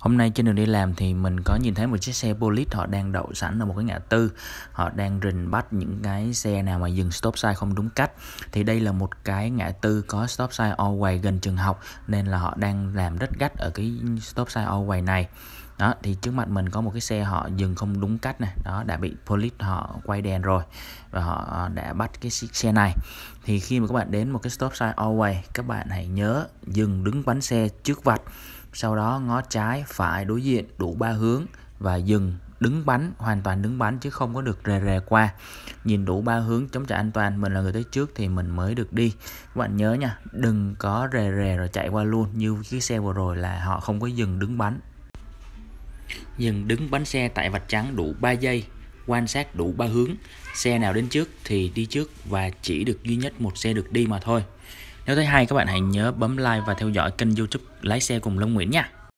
Hôm nay trên đường đi làm thì mình có nhìn thấy một chiếc xe police họ đang đậu sẵn ở một cái ngã tư. Họ đang rình bắt những cái xe nào mà dừng stop sign không đúng cách. Thì đây là một cái ngã tư có stop sign always gần trường học nên là họ đang làm rất gắt ở cái stop sign always này đó thì trước mặt mình có một cái xe họ dừng không đúng cách này đó đã bị police họ quay đèn rồi và họ ờ, đã bắt cái xe này thì khi mà các bạn đến một cái stop sign always các bạn hãy nhớ dừng đứng bánh xe trước vạch sau đó ngó trái phải đối diện đủ ba hướng và dừng đứng bánh hoàn toàn đứng bánh chứ không có được rề rề qua nhìn đủ ba hướng chống trả an toàn mình là người tới trước thì mình mới được đi các bạn nhớ nha đừng có rề rề rồi chạy qua luôn như cái xe vừa rồi là họ không có dừng đứng bánh nhưng đứng bánh xe tại vạch trắng đủ 3 giây, quan sát đủ 3 hướng, xe nào đến trước thì đi trước và chỉ được duy nhất một xe được đi mà thôi. Nếu thấy hay các bạn hãy nhớ bấm like và theo dõi kênh youtube Lái xe cùng Long Nguyễn nha.